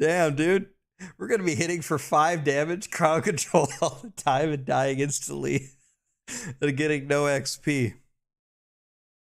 Damn, dude. We're going to be hitting for five damage, crowd control all the time, and dying instantly and getting no XP.